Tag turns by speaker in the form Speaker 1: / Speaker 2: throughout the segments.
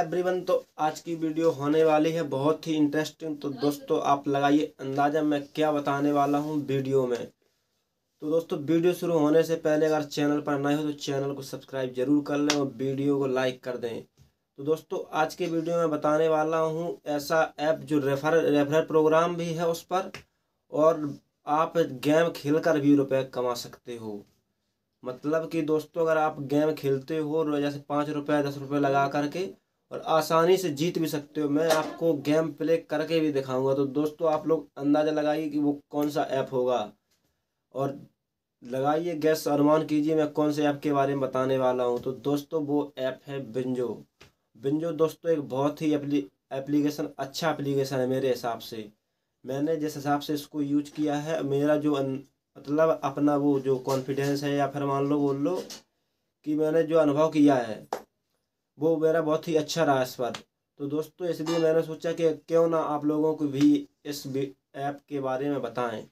Speaker 1: Everyone तो आज की वीडियो होने वाली है बहुत ही इंटरेस्टिंग तो दोस्तों आप लगाइए अंदाज़ा मैं क्या बताने वाला हूँ वीडियो में तो दोस्तों वीडियो शुरू होने से पहले अगर चैनल पर नए हो तो चैनल को सब्सक्राइब जरूर कर लें और वीडियो को लाइक कर दें तो दोस्तों आज के वीडियो में बताने वाला हूँ ऐसा ऐप जो रेफर रेफर प्रोग्राम भी है उस पर और आप गेम खेल कर भी रुपये कमा सकते हो मतलब कि दोस्तों अगर आप गेम खेलते हो जैसे पाँच रुपये दस रुपये लगा करके और आसानी से जीत भी सकते हो मैं आपको गेम प्ले करके भी दिखाऊंगा तो दोस्तों आप लोग अंदाज़ा लगाइए कि वो कौन सा ऐप होगा और लगाइए गैस अनुमान कीजिए मैं कौन से ऐप के बारे में बताने वाला हूँ तो दोस्तों वो ऐप है बिंजो बिंजो दोस्तों एक बहुत ही एप्लीकेशन अच्छा एप्लीकेशन है मेरे हिसाब से मैंने जिस हिसाब से इसको यूज किया है मेरा जो अन, मतलब अपना वो जो कॉन्फिडेंस है या फिर मान लो बोल लो कि मैंने जो अनुभव किया है वो मेरा बहुत ही अच्छा रहा इस बार तो दोस्तों इसलिए मैंने सोचा कि क्यों ना आप लोगों को भी इस ऐप के बारे में बताएं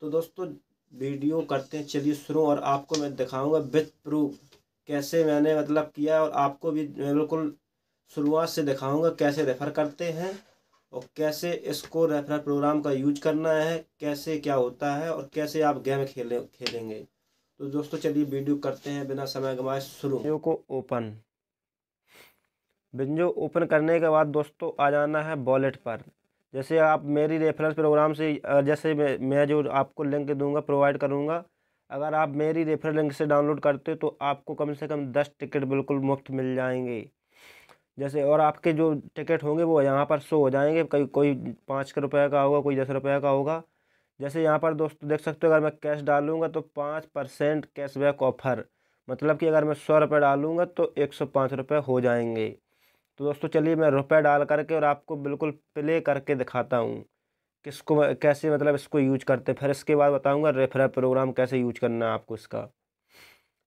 Speaker 1: तो दोस्तों वीडियो करते हैं चलिए शुरू और आपको मैं दिखाऊंगा विथ प्रूफ कैसे मैंने मतलब किया और आपको भी मैं बिल्कुल शुरुआत से दिखाऊंगा कैसे रेफ़र करते हैं और कैसे इसको रेफर प्रोग्राम का यूज करना है कैसे क्या होता है और कैसे आप गेम खेले खेलेंगे तो दोस्तों चलिए वीडियो करते हैं बिना समय गवाए शुरू को ओपन विंजो ओपन करने के बाद दोस्तों आ जाना है वॉलेट पर जैसे आप मेरी रेफरेंस प्रोग्राम से जैसे मैं जो आपको लिंक दूंगा प्रोवाइड करूंगा अगर आप मेरी रेफर लिंक से डाउनलोड करते हो तो आपको कम से कम दस टिकट बिल्कुल मुफ्त मिल जाएंगे जैसे और आपके जो टिकट होंगे वो यहाँ पर शो हो जाएंगे कहीं कोई पाँच का रुपये का होगा कोई दस रुपये का होगा जैसे यहाँ पर दोस्तों देख सकते हो अगर मैं कैश डालूँगा तो पाँच परसेंट कैशबैक ऑफर मतलब कि अगर मैं सौ रुपये डालूँगा तो एक सौ पाँच रुपये हो जाएंगे तो दोस्तों चलिए मैं रुपये डाल करके और आपको बिल्कुल प्ले करके दिखाता हूँ किसको कैसे मतलब इसको यूज करते फिर इसके बाद बताऊँगा रेफरल प्रोग्राम कैसे यूज करना है आपको इसका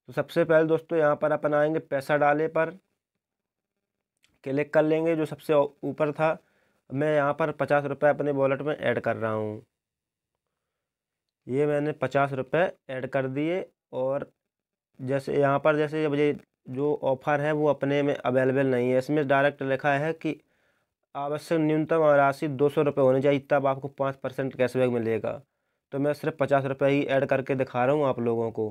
Speaker 1: तो सबसे पहले दोस्तों यहाँ पर अपन आएंगे पैसा डाले पर क्लिक कर लेंगे जो सबसे ऊपर था मैं यहाँ पर पचास रुपये अपने वॉलेट में ऐड कर रहा हूँ ये मैंने पचास रुपये ऐड कर दिए और जैसे यहाँ पर जैसे मुझे जो ऑफ़र है वो अपने में अवेलेबल नहीं है इसमें डायरेक्ट लिखा है कि आवश्यक न्यूनतम राशि दो सौ रुपये होनी चाहिए तब आपको पाँच परसेंट कैशबैक मिलेगा तो मैं सिर्फ पचास रुपये ही ऐड करके दिखा रहा हूँ आप लोगों को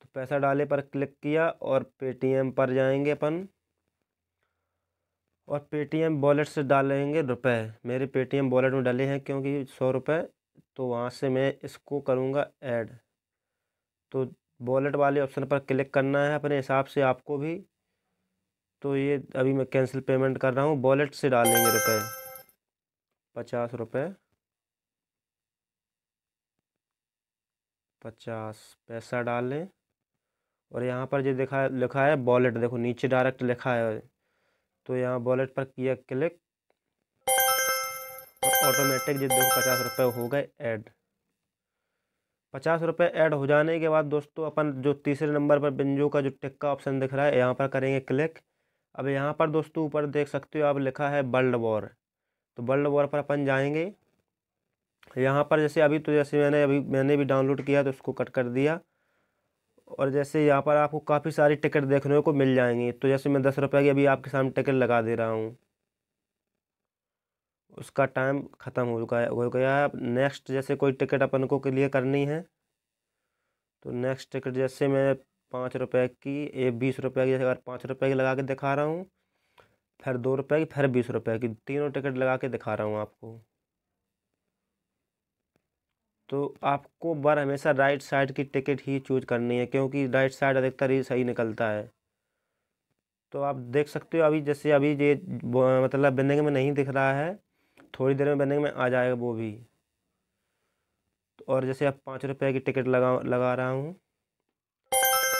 Speaker 1: तो पैसा डाले पर क्लिक किया और पेटीएम पर जाएंगे अपन और पेटीएम वॉलेट से डालेंगे रुपए मेरे पेटीएम वॉलेट में डले हैं क्योंकि सौ रुपये तो वहाँ से मैं इसको करूँगा ऐड तो वॉलेट वाले ऑप्शन पर क्लिक करना है अपने हिसाब से आपको भी तो ये अभी मैं कैंसिल पेमेंट कर रहा हूँ वॉलेट से डालेंगे रुपए पचास रुपये पचास पैसा डालें और यहाँ पर जो दिखा लिखा है वॉलेट देखो नीचे डायरेक्ट लिखा है तो यहाँ वॉलेट पर किया क्लिक और ऑटोमेटिक जो देखो पचास रुपये हो गए ऐड पचास रुपये ऐड हो जाने के बाद दोस्तों अपन जो तीसरे नंबर पर बिंजो का जो टिक्का ऑप्शन दिख रहा है यहाँ पर करेंगे क्लिक अब यहाँ पर दोस्तों ऊपर देख सकते हो आप लिखा है वर्ल्ड वॉर तो वर्ल्ड वॉर पर अपन जाएंगे यहाँ पर जैसे अभी तो जैसे मैंने अभी मैंने भी डाउनलोड किया तो उसको कट कर दिया और जैसे यहाँ पर आपको काफ़ी सारी टिकट देखने को मिल जाएंगी तो जैसे मैं दस रुपये की अभी आपके सामने टिकट लगा दे रहा हूँ उसका टाइम ख़त्म हो चुका है हो गया है नेक्स्ट जैसे कोई टिकट अपन को के लिए करनी है तो नेक्स्ट टिकट जैसे मैं पाँच रुपए की एक बीस रुपए की जैसे अगर पाँच रुपए की लगा के दिखा रहा हूँ फिर दो रुपए की फिर बीस रुपए की तीनों टिकट लगा के दिखा रहा हूँ आपको तो आपको बार हमेशा राइट साइड की टिकट ही चूज करनी है क्योंकि राइट साइड अधिकतर ही सही निकलता है तो आप देख सकते हो अभी जैसे अभी ये मतलब बिंदग में नहीं दिख रहा है थोड़ी देर में बनेंगे में आ जाएगा वो भी तो और जैसे आप पाँच रुपये की टिकट लगा लगा रहा हूँ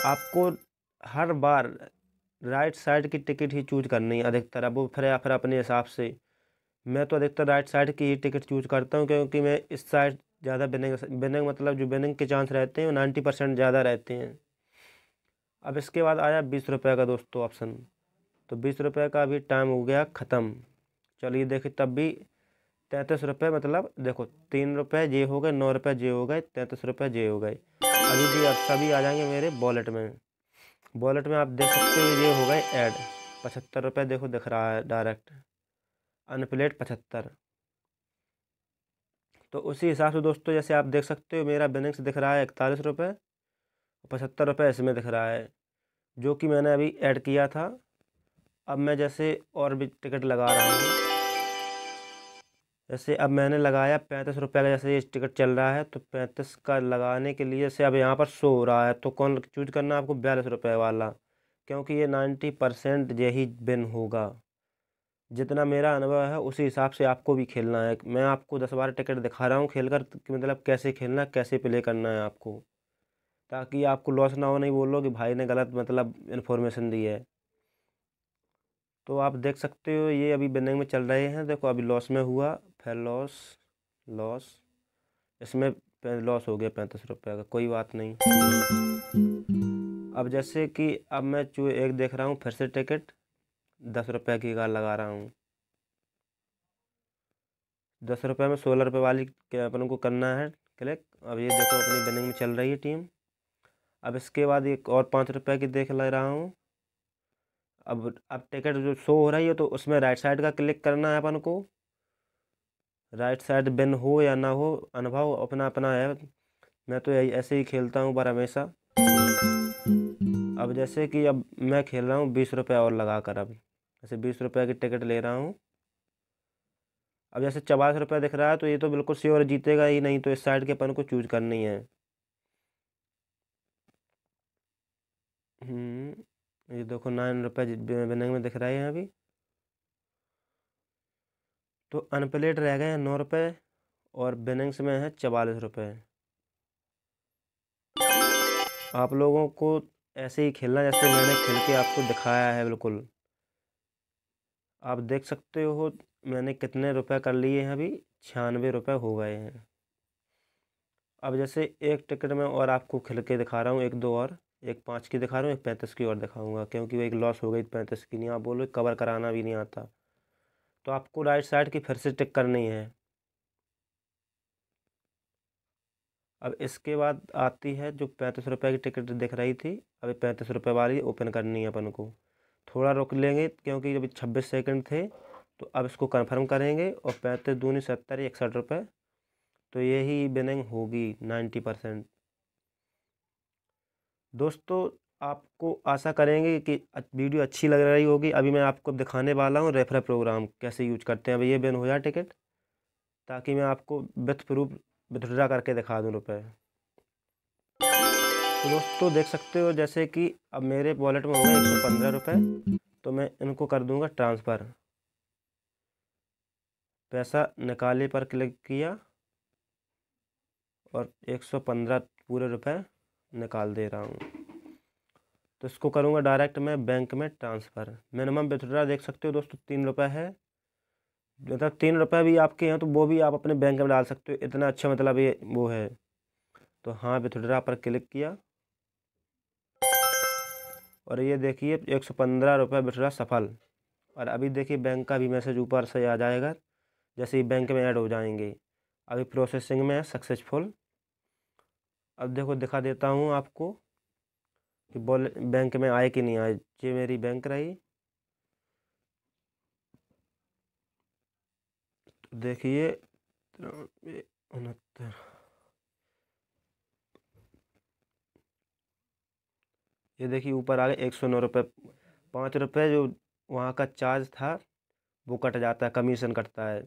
Speaker 1: आपको हर बार राइट साइड की टिकट ही चूज करनी है अधिकतर अब वो फिर या फिर अपने हिसाब से मैं तो अधिकतर राइट साइड की ही टिकट चूज करता हूँ क्योंकि मैं इस साइड ज़्यादा बिनिंग बिनिंग मतलब जो बिनिंग के चांस रहते हैं वो नाइन्टी परसेंट ज़्यादा रहते हैं अब इसके बाद आया बीस रुपये का दोस्तों ऑप्शन तो बीस रुपये का अभी टाइम हो गया ख़त्म चलिए देखिए तब भी तैंतीस रुपये मतलब देखो तीन रुपये जे हो गए नौ रुपये जे हो गए तैंतीस रुपये जे हो गए अभी भी आप सभी आ जाएंगे मेरे वॉलेट में वॉलेट में आप देख सकते हो ये हो गए ऐड पचहत्तर रुपये देखो दिख रहा है डायरेक्ट अनप्लेट पचहत्तर तो उसी हिसाब से दोस्तों जैसे आप देख सकते हो मेरा बिनिंग्स दिख रहा है इकतालीस रुपये पचहत्तर रुपये इसमें दिख रहा है जो कि मैंने अभी ऐड किया था अब मैं जैसे और भी टिकट लगा रहा हूँ जैसे अब मैंने लगाया पैंतीस रुपये का जैसे ये टिकट चल रहा है तो पैंतीस का लगाने के लिए जैसे अब यहाँ पर शो हो रहा है तो कौन चूज करना है आपको बयालीस रुपये वाला क्योंकि ये नाइन्टी परसेंट यही बिन होगा जितना मेरा अनुभव है उसी हिसाब से आपको भी खेलना है मैं आपको दस बारह टिकट दिखा रहा हूँ खेल कर मतलब कैसे खेलना कैसे प्ले करना है आपको ताकि आपको लॉस ना हो नहीं बोलो कि भाई ने गलत मतलब इन्फॉर्मेशन दी है तो आप देख सकते हो ये अभी बेनिंग में चल रहे हैं देखो अभी लॉस में हुआ फिर लॉस लॉस इसमें लॉस हो गया पैंतीस रुपये का कोई बात नहीं अब जैसे कि अब मैं चूहे एक देख रहा हूँ फिर से टिकट दस रुपये की का लगा रहा हूँ दस रुपये में सोलह रुपये वाली अपन को करना है क्लिक अब ये देखो अपनी बेनिंग में चल रही है टीम अब इसके बाद एक और पाँच रुपये की देख ले रहा हूँ अब अब टिकट जो शो हो रही है तो उसमें राइट साइड का क्लिक करना है अपन को राइट साइड बिन हो या ना हो अनुभव अपना अपना है मैं तो यही ऐसे ही खेलता हूँ पर हमेशा अब जैसे कि अब मैं खेल रहा हूँ बीस रुपये और लगा कर अब जैसे बीस रुपये की टिकट ले रहा हूँ अब जैसे चवालीस रुपये दिख रहा है तो ये तो बिल्कुल श्योर जीतेगा ही नहीं तो इस साइड के अपन को चूज करनी है हम्म। ये देखो नाइन रुपये बिनिंग में दिख रहा है अभी तो अनप्लेट रह गए हैं नौ रुपये और बिनिंग्स में है चवालीस रुपये आप लोगों को ऐसे ही खेलना जैसे मैंने खेल के आपको दिखाया है बिल्कुल आप देख सकते हो मैंने कितने रुपए कर लिए हैं अभी छियानवे रुपए हो गए हैं अब जैसे एक टिकट में और आपको खिल के दिखा रहा हूँ एक दो और एक पाँच की दिखा रहा हूँ एक पैंतीस की और दिखाऊँगा क्योंकि वो एक लॉस हो गई तो पैंतीस की नहीं आप बोलो कवर कराना भी नहीं आता तो आपको राइट साइड की फिर से टिक करनी है अब इसके बाद आती है जो पैंतीस रुपये की टिकट दिख रही थी अभी पैंतीस रुपये वाली ओपन करनी है अपन को थोड़ा रोक लेंगे क्योंकि अभी छब्बीस सेकेंड थे तो अब इसको कन्फर्म करेंगे और पैंतीस दूनी सत्तर इकसठ रुपये तो यही बिनिंग होगी नाइन्टी परसेंट दोस्तों आपको आशा करेंगे कि वीडियो अच्छी लग रही होगी अभी मैं आपको दिखाने वाला हूँ रेफर प्रोग्राम कैसे यूज करते हैं भैया बेन हो जाए टिकट ताकि मैं आपको विथ प्रूफ विथड्रा करके दिखा दूँ रुपये तो दोस्तों देख सकते हो जैसे कि अब मेरे वॉलेट में हो गए एक सौ पंद्रह रुपये तो मैं इनको कर दूँगा ट्रांसफ़र पैसा निकाले पर क्लिक किया और एक सौ पंद्रह पूरे रुपये निकाल दे रहा हूँ तो इसको करूँगा डायरेक्ट मैं बैंक में ट्रांसफ़र मिनिमम विथड्रा देख सकते हो दोस्तों तीन रुपये है मतलब तीन रुपये भी आपके हैं तो वो भी आप अपने बैंक में डाल सकते हो इतना अच्छा मतलब ये वो है तो हाँ विथड्रा पर क्लिक किया और ये देखिए एक सौ पंद्रह रुपये विथड्रा सफल और अभी देखिए बैंक का भी मैसेज ऊपर से आ जाएगा जैसे ही बैंक में ऐड हो जाएंगे अभी प्रोसेसिंग में सक्सेसफुल अब देखो दिखा देता हूँ आपको कि बोले बैंक में आए कि नहीं आए ये मेरी बैंक रही तो देखिए उनहत्तर ये देखिए ऊपर आ गए एक सौ नौ रुपये पाँच रुपये जो वहाँ का चार्ज था वो कट जाता है कमीशन कटता है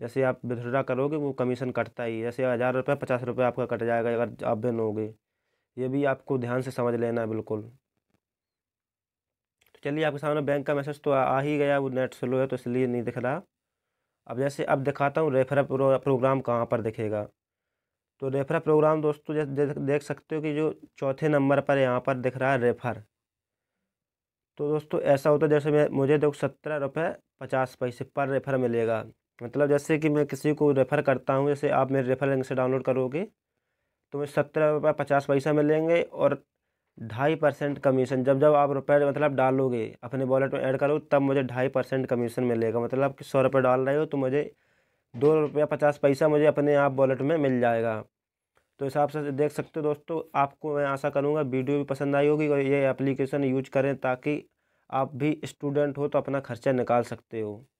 Speaker 1: जैसे आप विथड्रा करोगे वो कमीशन कटता ही जैसे हज़ार रुपये पचास रुपये आपका कट जाएगा अगर आप बिन होगे ये भी आपको ध्यान से समझ लेना है बिल्कुल तो चलिए आपके सामने बैंक का मैसेज तो आ ही गया वो नेट स्लो है तो इसलिए नहीं दिख रहा अब जैसे अब दिखाता हूँ रेफर प्रो, प्रोग्राम कहाँ पर दिखेगा तो रेफर प्रोग्राम दोस्तों जैसे देख सकते हो कि जो चौथे नंबर पर यहाँ पर दिख रहा है रेफर तो दोस्तों ऐसा होता है जैसे मैं मुझे देखो सत्रह रुपये पचास पैसे पर रेफर मिलेगा मतलब जैसे कि मैं किसी को रेफ़र करता हूँ जैसे आप मेरे रेफ़र लिंक से डाउनलोड करोगे तो मैं सत्रह रुपये पचास पैसा मिलेंगे और ढाई परसेंट कमीशन जब जब आप रुपये मतलब डालोगे अपने वॉलेट में ऐड करोगे तब मुझे ढाई परसेंट कमीशन मिलेगा मतलब कि सौ रुपये डाल रहे हो तो मुझे दो रुपया पचास पैसा मुझे अपने आप वॉलेट में मिल जाएगा तो हिसाब से देख सकते हो दोस्तों आपको मैं आशा करूँगा वीडियो भी पसंद आई होगी और ये एप्लीकेशन यूज करें ताकि आप भी स्टूडेंट हो तो अपना खर्चा निकाल सकते हो